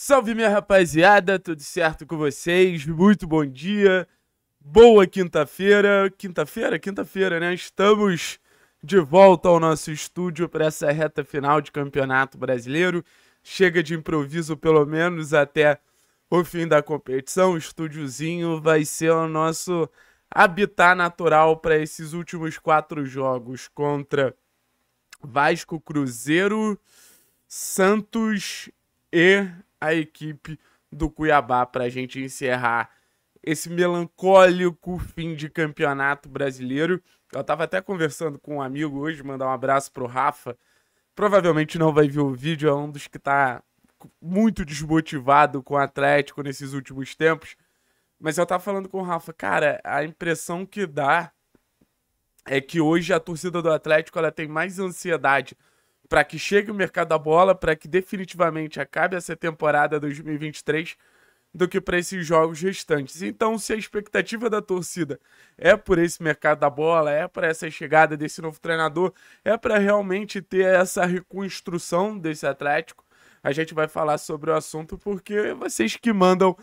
Salve minha rapaziada, tudo certo com vocês? Muito bom dia, boa quinta-feira. Quinta-feira? Quinta-feira, né? Estamos de volta ao nosso estúdio para essa reta final de campeonato brasileiro. Chega de improviso, pelo menos até o fim da competição. O estúdiozinho vai ser o nosso habitat natural para esses últimos quatro jogos contra Vasco, Cruzeiro, Santos e a equipe do Cuiabá para a gente encerrar esse melancólico fim de campeonato brasileiro. Eu estava até conversando com um amigo hoje, mandar um abraço pro Rafa. Provavelmente não vai ver o vídeo, é um dos que está muito desmotivado com o Atlético nesses últimos tempos. Mas eu estava falando com o Rafa, cara, a impressão que dá é que hoje a torcida do Atlético ela tem mais ansiedade para que chegue o mercado da bola, para que definitivamente acabe essa temporada 2023 do que para esses jogos restantes. Então, se a expectativa da torcida é por esse mercado da bola, é para essa chegada desse novo treinador, é para realmente ter essa reconstrução desse Atlético, a gente vai falar sobre o assunto porque é vocês que mandam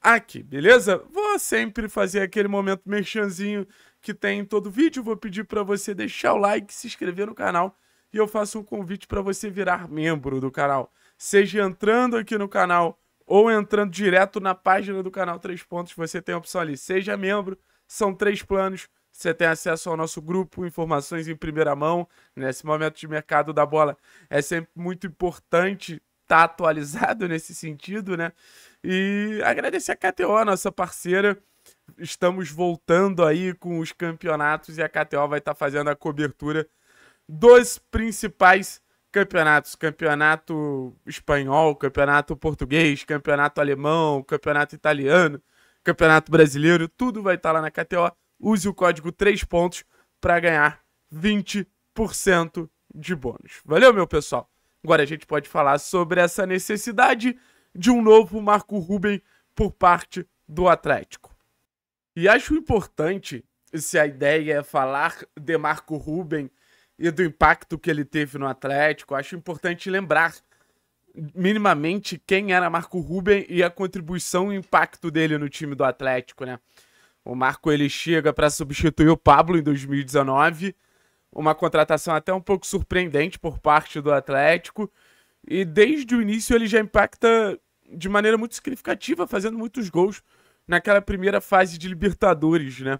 aqui, beleza? Vou sempre fazer aquele momento merchanzinho que tem em todo vídeo, vou pedir para você deixar o like, se inscrever no canal e eu faço um convite para você virar membro do canal. Seja entrando aqui no canal ou entrando direto na página do canal Três Pontos, você tem a opção ali. Seja membro, são três planos. Você tem acesso ao nosso grupo, informações em primeira mão. Nesse momento de mercado da bola, é sempre muito importante estar tá atualizado nesse sentido, né? E agradecer a KTO, nossa parceira. Estamos voltando aí com os campeonatos e a KTO vai estar tá fazendo a cobertura dos principais campeonatos: campeonato espanhol, campeonato português, campeonato alemão, campeonato italiano, campeonato brasileiro. Tudo vai estar lá na KTO. Use o código 3 pontos para ganhar 20% de bônus. Valeu, meu pessoal. Agora a gente pode falar sobre essa necessidade de um novo Marco Ruben por parte do Atlético. E acho importante se a ideia é falar de Marco Ruben e do impacto que ele teve no Atlético, acho importante lembrar minimamente quem era Marco Ruben e a contribuição e impacto dele no time do Atlético, né? O Marco ele chega para substituir o Pablo em 2019, uma contratação até um pouco surpreendente por parte do Atlético, e desde o início ele já impacta de maneira muito significativa, fazendo muitos gols naquela primeira fase de Libertadores, né?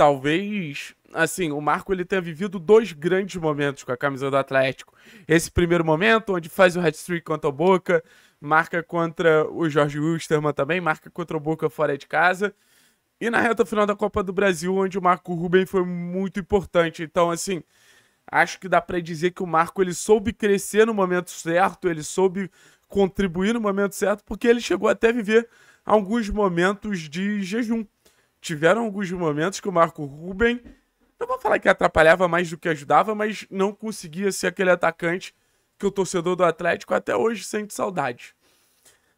talvez, assim, o Marco ele tenha vivido dois grandes momentos com a camisa do Atlético. Esse primeiro momento, onde faz o hat-trick contra o Boca, marca contra o Jorge Wilstermann também, marca contra o Boca fora de casa. E na reta final da Copa do Brasil, onde o Marco Ruben foi muito importante. Então, assim, acho que dá para dizer que o Marco ele soube crescer no momento certo, ele soube contribuir no momento certo, porque ele chegou até a viver alguns momentos de jejum tiveram alguns momentos que o Marco Ruben, não vou falar que atrapalhava mais do que ajudava, mas não conseguia ser aquele atacante que o torcedor do Atlético até hoje sente saudade.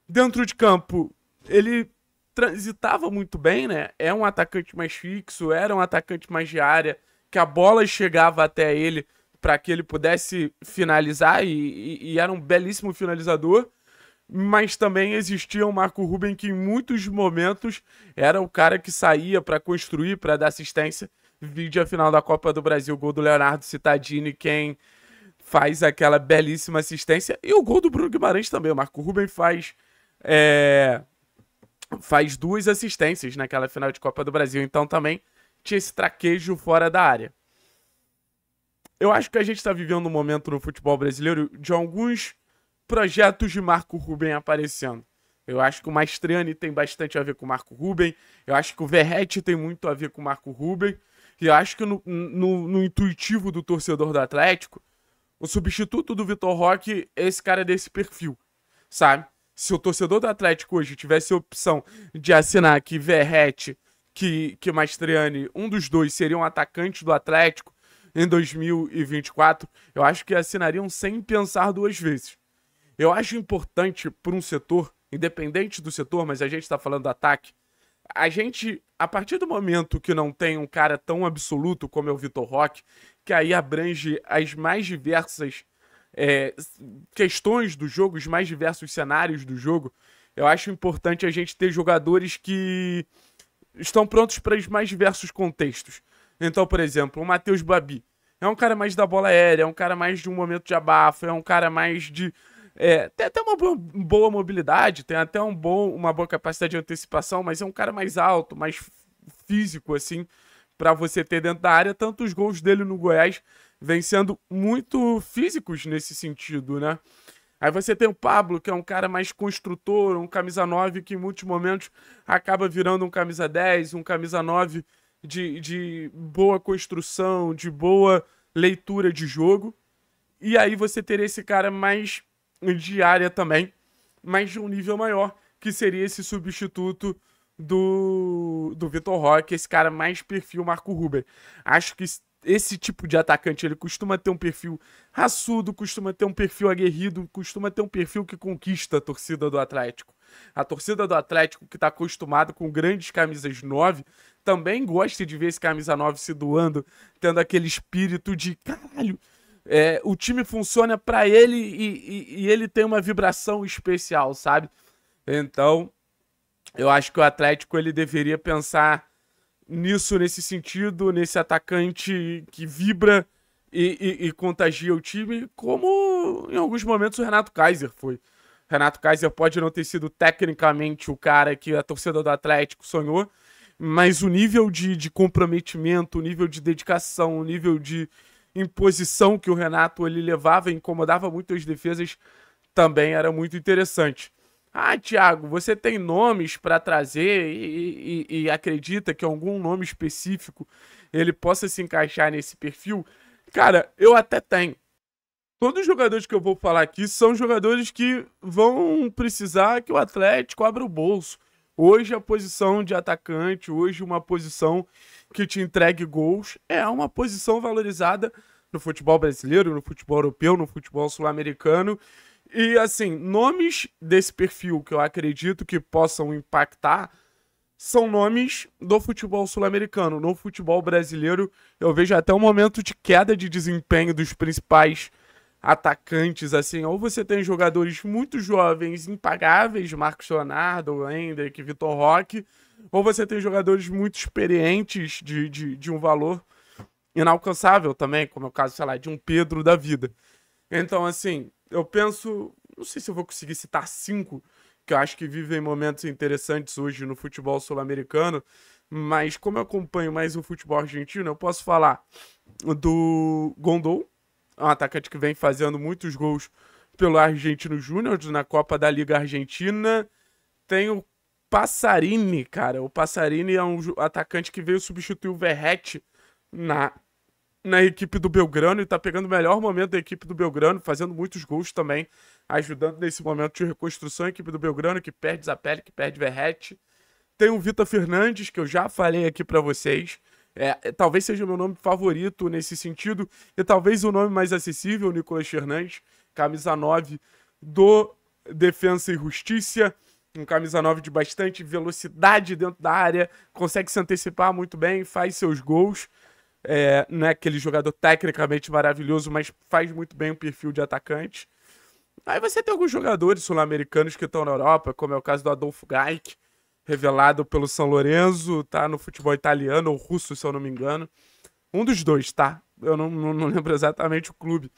Dentro de campo, ele transitava muito bem, né? É um atacante mais fixo, era um atacante mais de área, que a bola chegava até ele para que ele pudesse finalizar e, e, e era um belíssimo finalizador mas também existia o Marco Ruben que em muitos momentos era o cara que saía para construir, para dar assistência. Vídeo a final da Copa do Brasil, gol do Leonardo Cittadini, quem faz aquela belíssima assistência. E o gol do Bruno Guimarães também. O Marco Ruben faz, é, faz duas assistências naquela final de Copa do Brasil. Então também tinha esse traquejo fora da área. Eu acho que a gente está vivendo um momento no futebol brasileiro de alguns projetos de Marco Ruben aparecendo. Eu acho que o Mastriani tem bastante a ver com o Marco Ruben. Eu acho que o Verrete tem muito a ver com o Marco Ruben. E eu acho que no, no, no intuitivo do torcedor do Atlético, o substituto do Vitor Roque é esse cara desse perfil, sabe? Se o torcedor do Atlético hoje tivesse a opção de assinar que Verrete, que, que Mastriani, um dos dois, seriam um atacantes do Atlético em 2024, eu acho que assinariam sem pensar duas vezes. Eu acho importante para um setor, independente do setor, mas a gente está falando do ataque, a gente, a partir do momento que não tem um cara tão absoluto como é o Vitor Roque, que aí abrange as mais diversas é, questões do jogo, os mais diversos cenários do jogo, eu acho importante a gente ter jogadores que estão prontos para os mais diversos contextos. Então, por exemplo, o Matheus Babi é um cara mais da bola aérea, é um cara mais de um momento de abafo, é um cara mais de é, tem até uma boa, boa mobilidade, tem até um bom, uma boa capacidade de antecipação, mas é um cara mais alto, mais físico, assim, para você ter dentro da área. Tanto os gols dele no Goiás vêm sendo muito físicos nesse sentido, né? Aí você tem o Pablo, que é um cara mais construtor, um camisa 9 que em muitos momentos acaba virando um camisa 10, um camisa 9 de, de boa construção, de boa leitura de jogo. E aí você teria esse cara mais diária também, mas de um nível maior, que seria esse substituto do, do Vitor Roque, esse cara mais perfil Marco Ruber. Acho que esse tipo de atacante, ele costuma ter um perfil raçudo, costuma ter um perfil aguerrido, costuma ter um perfil que conquista a torcida do Atlético. A torcida do Atlético, que está acostumada com grandes camisas 9, também gosta de ver esse camisa 9 se doando, tendo aquele espírito de caralho, é, o time funciona para ele e, e, e, ele tem uma vibração especial, sabe? Então, eu acho que o Atlético ele deveria pensar nisso, nesse sentido, nesse atacante que vibra e, e contagia o time, como em alguns momentos o Renato Kaiser foi. Renato Kaiser pode não ter sido tecnicamente o cara que a torcida do Atlético sonhou, mas o nível de, de comprometimento, o nível de dedicação, o nível de, imposição que o Renato ele levava e incomodava muito as defesas também era muito interessante. Ah, Thiago, você tem nomes para trazer e, e, e, acredita que algum nome específico ele possa se encaixar nesse perfil? Cara, eu até tenho. Todos os jogadores que eu vou falar aqui são jogadores que vão precisar que o Atlético abra o bolso. Hoje a posição de atacante, hoje uma posição que te entregue gols, é uma posição valorizada no futebol brasileiro, no futebol europeu, no futebol sul-americano. E assim, nomes desse perfil que eu acredito que possam impactar são nomes do futebol sul-americano. No futebol brasileiro, eu vejo até um momento de queda de desempenho dos principais atacantes, assim, ou você tem jogadores muito jovens, impagáveis, Marcos Leonardo, Hendrick, Vitor Roque, ou você tem jogadores muito experientes de, de, de um valor inalcançável também, como é o caso, sei lá, de um Pedro da vida. Então, assim, eu penso, não sei se eu vou conseguir citar cinco, que eu acho que vivem momentos interessantes hoje no futebol sul-americano, mas como eu acompanho mais o futebol argentino, eu posso falar do Gondol, é um atacante que vem fazendo muitos gols pelo Argentino Júnior na Copa da Liga Argentina. Tem o Passarini, cara. O Passarini é um atacante que veio substituir o Verrete na, na equipe do Belgrano e tá pegando o melhor momento da equipe do Belgrano, fazendo muitos gols também, ajudando nesse momento de reconstrução a equipe do Belgrano, que perde Zapelli, que perde Verrete. Tem o Vitor Fernandes, que eu já falei aqui para vocês. É, é, talvez seja o meu nome favorito nesse sentido, e talvez o nome mais acessível, Nicolas Fernandes, camisa 9 do Defensa e Justiça, um camisa 9 de bastante velocidade dentro da área, consegue se antecipar muito bem, faz seus gols. É, não é aquele jogador tecnicamente maravilhoso, mas faz muito bem o perfil de atacante. Aí você tem alguns jogadores sul-americanos que estão na Europa, como é o caso do Adolfo Gaik, revelado pelo São Lorenzo, tá? No futebol italiano ou russo, se eu não me engano. Um dos dois, tá? Eu não, não, não lembro exatamente o clube.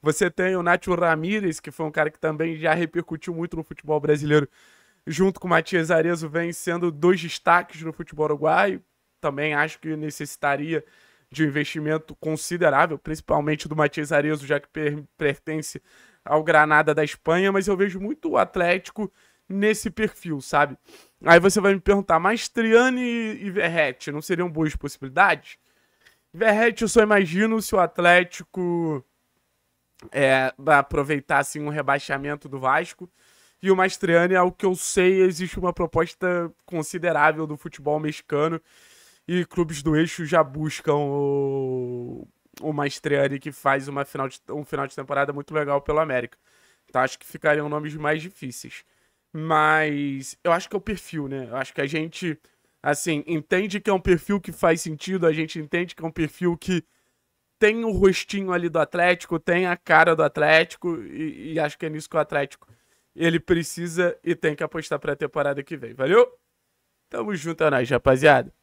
Você tem o Nacho Ramírez, que foi um cara que também já repercutiu muito no futebol brasileiro, junto com o Matias Arezzo, vem sendo dois destaques no futebol uruguaio. Também acho que necessitaria de um investimento considerável, principalmente do Matias Arezzo, já que per pertence ao Granada da Espanha, mas eu vejo muito o Atlético nesse perfil, sabe? Aí você vai me perguntar, mas e Verrete não seriam boas possibilidades? Verrete, eu só imagino se o Atlético é, aproveitar assim, um rebaixamento do Vasco. E o Mastriani, ao que eu sei, existe uma proposta considerável do futebol mexicano. E clubes do eixo já buscam o, o Mastriani, que faz uma final de, um final de temporada muito legal pelo América. Então acho que ficariam nomes mais difíceis. Mas eu acho que é o perfil, né? Eu acho que a gente, assim, entende que é um perfil que faz sentido, a gente entende que é um perfil que tem o rostinho ali do Atlético, tem a cara do Atlético, e, e acho que é nisso que o Atlético ele precisa e tem que apostar para a temporada que vem. Valeu? Tamo junto, é nóis, rapaziada.